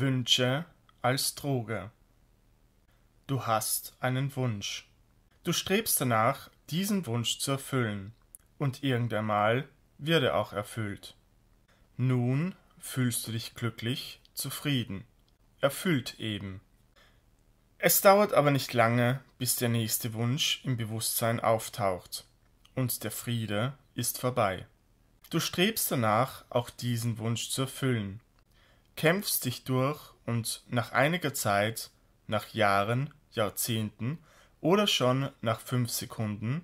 Wünsche als Droge. Du hast einen Wunsch. Du strebst danach, diesen Wunsch zu erfüllen, und irgendwann mal wird er auch erfüllt. Nun fühlst du dich glücklich, zufrieden, erfüllt eben. Es dauert aber nicht lange, bis der nächste Wunsch im Bewusstsein auftaucht, und der Friede ist vorbei. Du strebst danach, auch diesen Wunsch zu erfüllen, kämpfst dich durch und nach einiger Zeit, nach Jahren, Jahrzehnten oder schon nach fünf Sekunden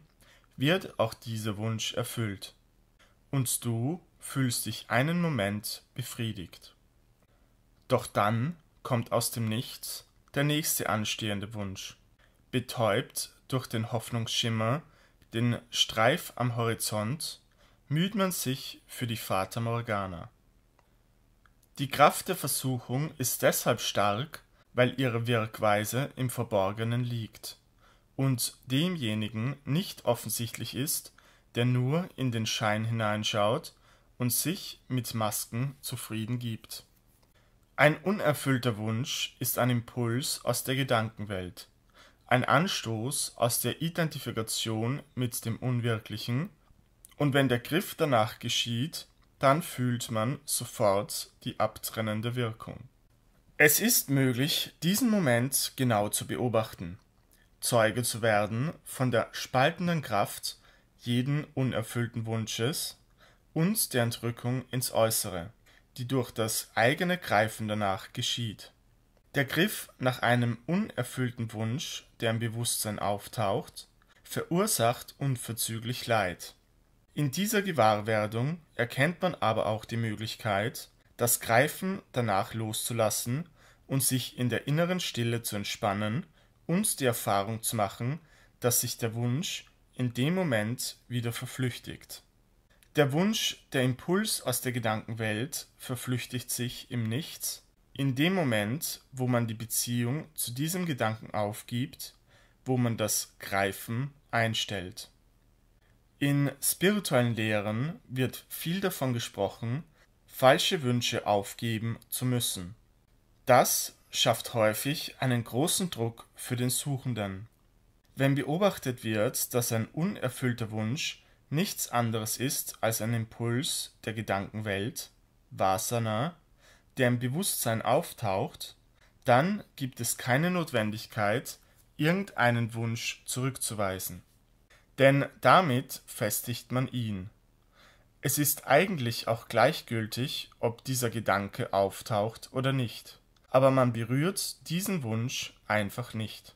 wird auch dieser Wunsch erfüllt. Und du fühlst dich einen Moment befriedigt. Doch dann kommt aus dem Nichts der nächste anstehende Wunsch, betäubt durch den Hoffnungsschimmer, den Streif am Horizont, müht man sich für die Fata Morgana. Die Kraft der Versuchung ist deshalb stark, weil ihre Wirkweise im Verborgenen liegt und demjenigen nicht offensichtlich ist, der nur in den Schein hineinschaut und sich mit Masken zufrieden gibt. Ein unerfüllter Wunsch ist ein Impuls aus der Gedankenwelt, ein Anstoß aus der Identifikation mit dem Unwirklichen, und wenn der Griff danach geschieht dann fühlt man sofort die abtrennende Wirkung. Es ist möglich, diesen Moment genau zu beobachten, Zeuge zu werden von der spaltenden Kraft jeden unerfüllten Wunsches und der Entrückung ins Äußere, die durch das eigene Greifen danach geschieht. Der Griff nach einem unerfüllten Wunsch, der im Bewusstsein auftaucht, verursacht unverzüglich Leid in dieser Gewahrwerdung erkennt man aber auch die Möglichkeit, das Greifen danach loszulassen und sich in der inneren Stille zu entspannen und die Erfahrung zu machen, dass sich der Wunsch in dem Moment wieder verflüchtigt. Der Wunsch, der Impuls aus der Gedankenwelt verflüchtigt sich im Nichts, in dem Moment, wo man die Beziehung zu diesem Gedanken aufgibt, wo man das Greifen einstellt. In spirituellen Lehren wird viel davon gesprochen, falsche Wünsche aufgeben zu müssen. Das schafft häufig einen großen Druck für den Suchenden. Wenn beobachtet wird, dass ein unerfüllter Wunsch nichts anderes ist als ein Impuls der Gedankenwelt, Vasana, der im Bewusstsein auftaucht, dann gibt es keine Notwendigkeit, irgendeinen Wunsch zurückzuweisen denn damit festigt man ihn. Es ist eigentlich auch gleichgültig, ob dieser Gedanke auftaucht oder nicht, aber man berührt diesen Wunsch einfach nicht.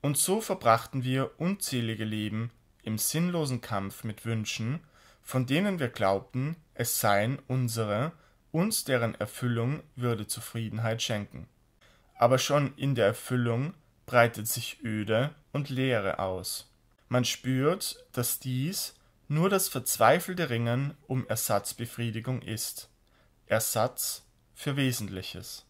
Und so verbrachten wir unzählige Leben im sinnlosen Kampf mit Wünschen, von denen wir glaubten, es seien unsere, uns deren Erfüllung würde Zufriedenheit schenken. Aber schon in der Erfüllung breitet sich Öde und Leere aus. Man spürt, dass dies nur das verzweifelte Ringen um Ersatzbefriedigung ist – Ersatz für Wesentliches.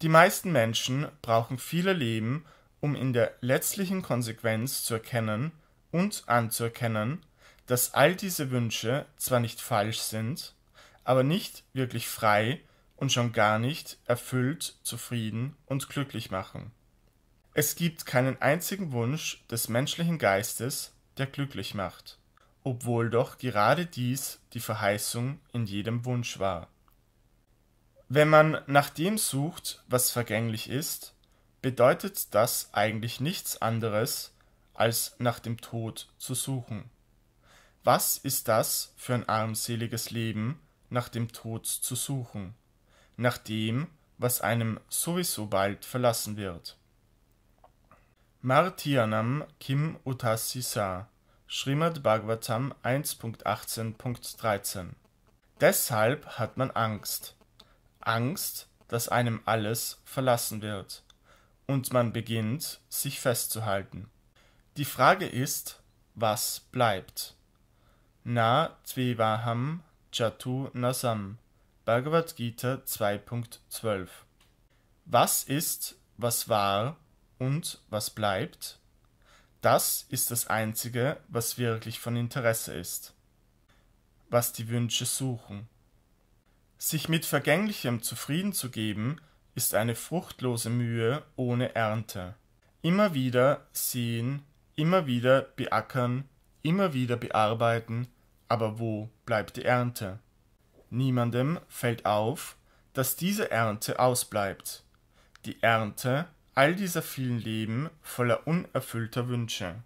Die meisten Menschen brauchen viele Leben, um in der letztlichen Konsequenz zu erkennen und anzuerkennen, dass all diese Wünsche zwar nicht falsch sind, aber nicht wirklich frei und schon gar nicht erfüllt, zufrieden und glücklich machen es gibt keinen einzigen Wunsch des menschlichen Geistes, der glücklich macht, obwohl doch gerade dies die Verheißung in jedem Wunsch war. Wenn man nach dem sucht, was vergänglich ist, bedeutet das eigentlich nichts anderes, als nach dem Tod zu suchen. Was ist das für ein armseliges Leben, nach dem Tod zu suchen, nach dem, was einem sowieso bald verlassen wird? Martyanam Kim Utasisa Srimad Bhagavatam 1.18.13 Deshalb hat man Angst. Angst, dass einem alles verlassen wird. Und man beginnt, sich festzuhalten. Die Frage ist, was bleibt? Na Tvivaham Chatu Nasam Bhagavad Gita 2.12 Was ist, was war und was bleibt, das ist das Einzige, was wirklich von Interesse ist, was die Wünsche suchen. Sich mit Vergänglichem zufrieden zu geben, ist eine fruchtlose Mühe ohne Ernte. Immer wieder sehen, immer wieder beackern, immer wieder bearbeiten, aber wo bleibt die Ernte? Niemandem fällt auf, dass diese Ernte ausbleibt. Die Ernte all dieser vielen Leben voller unerfüllter Wünsche.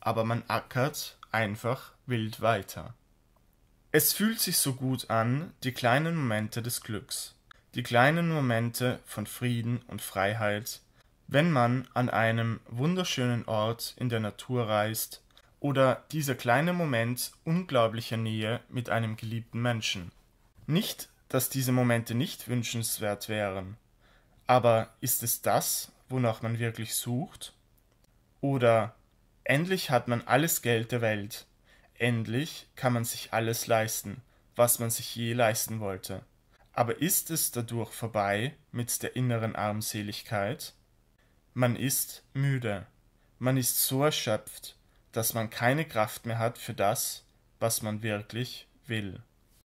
Aber man ackert einfach wild weiter. Es fühlt sich so gut an, die kleinen Momente des Glücks, die kleinen Momente von Frieden und Freiheit, wenn man an einem wunderschönen Ort in der Natur reist oder dieser kleine Moment unglaublicher Nähe mit einem geliebten Menschen. Nicht, dass diese Momente nicht wünschenswert wären, aber ist es das, wonach man wirklich sucht? Oder endlich hat man alles Geld der Welt, endlich kann man sich alles leisten, was man sich je leisten wollte. Aber ist es dadurch vorbei mit der inneren Armseligkeit? Man ist müde, man ist so erschöpft, dass man keine Kraft mehr hat für das, was man wirklich will.